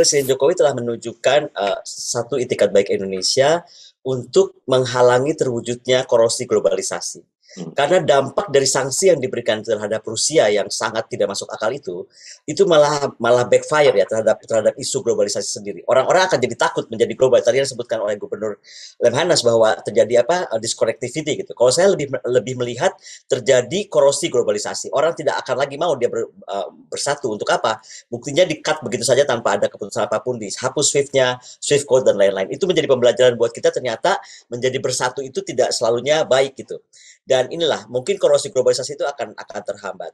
Presiden Jokowi telah menunjukkan uh, satu itikat baik Indonesia untuk menghalangi terwujudnya korosi globalisasi. Hmm. Karena dampak dari sanksi yang diberikan terhadap Rusia yang sangat tidak masuk akal itu, itu malah malah backfire ya terhadap terhadap isu globalisasi sendiri. Orang-orang akan jadi takut menjadi global. Tadi yang disebutkan oleh Gubernur Lemhanas bahwa terjadi apa eh, disconnectivity gitu. Kalau saya lebih lebih melihat terjadi korosi globalisasi. Orang tidak akan lagi mau dia ber, uh, bersatu untuk apa? Buktinya di cut begitu saja tanpa ada keputusan apapun dihapus Swift-nya, Swift code dan lain-lain. Itu menjadi pembelajaran buat kita ternyata menjadi bersatu itu tidak selalunya baik gitu. Dan dan inilah mungkin korosi globalisasi itu akan akan terhambat.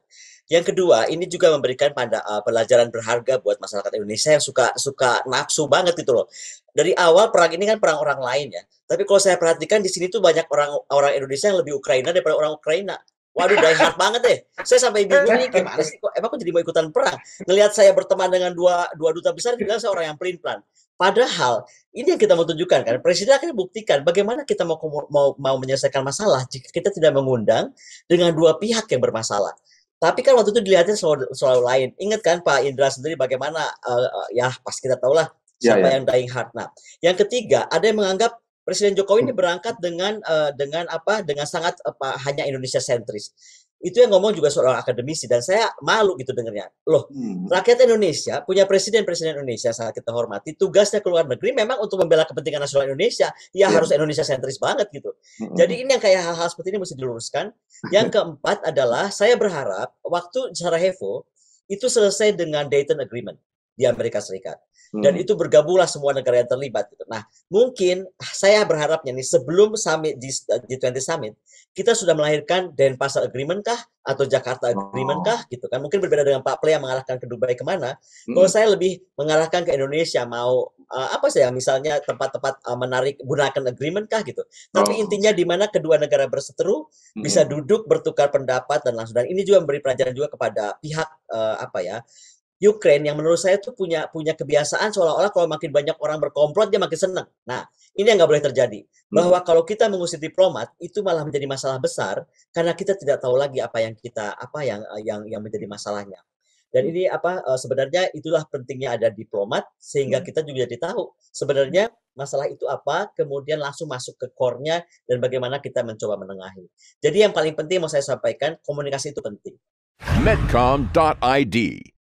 Yang kedua, ini juga memberikan pada uh, eh, pelajaran berharga buat masyarakat Indonesia yang suka suka nafsu banget gitu loh. Dari awal perang ini kan perang orang lain ya. Tapi kalau saya perhatikan di sini tuh banyak orang orang Indonesia yang lebih Ukraina daripada orang Ukraina. Waduh, dying hard banget deh. Saya sampai bingung nih gimana sih kok emang aku jadi mau ikutan perang. Ngelihat saya berteman dengan dua dua duta besar bilang saya orang yang pelin pelan. Padahal ini yang kita mau tunjukkan kan presiden akhirnya buktikan bagaimana kita mau mau mau menyelesaikan masalah jika kita tidak mengundang dengan dua pihak yang bermasalah. Tapi kan waktu itu dilihatnya soal soal lain. Ingat kan Pak Indra sendiri bagaimana uh, ya pas kita lah ya, siapa ya, ya. yang dying hard. Nah, yang ketiga ada yang menganggap Presiden Jokowi ini hmm. berangkat dengan uh, dengan apa? Dengan sangat apa? Eh, hanya Indonesia sentris. Itu yang ngomong juga seorang akademisi dan saya malu gitu dengernya. Loh, hmm. rakyat Indonesia punya presiden presiden Indonesia sangat kita hormati. Tugasnya ke luar negeri memang untuk membela kepentingan nasional Indonesia. Ya yeah. harus Indonesia sentris banget gitu. Hmm. Jadi ini yang kayak hal-hal seperti ini mesti diluruskan. Yang keempat adalah saya berharap waktu Sarajevo itu selesai dengan Dayton Agreement di Amerika Serikat. Dan hmm. itu bergabunglah semua negara yang terlibat. Gitu. Nah, mungkin saya berharapnya nih sebelum summit eh, G20 summit kita sudah melahirkan Denpasar Agreement kah atau Jakarta Agreement oh. kah gitu kan? Mungkin berbeda dengan Pak Ple yang mengarahkan ke Dubai kemana. Hmm. Kalau saya lebih mengarahkan ke Indonesia mau uh, apa saya misalnya tempat-tempat uh, menarik gunakan agreement kah gitu. Tapi oh. intinya di mana kedua negara berseteru hmm. bisa duduk bertukar pendapat dan langsung. Dan ini juga memberi pelajaran juga kepada pihak uh, apa ya Ukraine yang menurut saya itu punya punya kebiasaan seolah-olah kalau makin banyak orang berkomplot dia makin senang. Nah, ini yang nggak boleh terjadi. Hmm. Bahwa hmm. kalau kita mengusir diplomat itu malah menjadi masalah besar karena kita tidak tahu lagi apa yang kita apa yang yang yang menjadi masalahnya. Dan ini apa eh, sebenarnya itulah pentingnya ada diplomat sehingga hmm. kita juga jadi tahu sebenarnya masalah itu apa, kemudian langsung masuk ke core-nya dan bagaimana kita mencoba menengahi. Jadi yang paling penting mau saya sampaikan komunikasi itu penting. Medcom.id